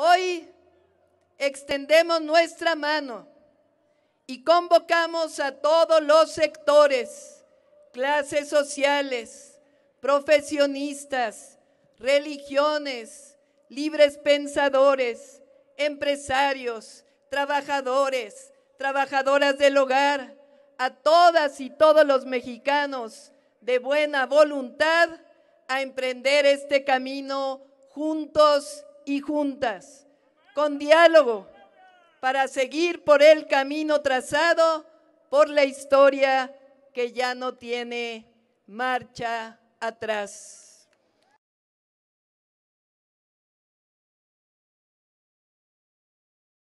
Hoy extendemos nuestra mano y convocamos a todos los sectores, clases sociales, profesionistas, religiones, libres pensadores, empresarios, trabajadores, trabajadoras del hogar, a todas y todos los mexicanos de buena voluntad a emprender este camino juntos y juntas, con diálogo, para seguir por el camino trazado por la historia que ya no tiene marcha atrás.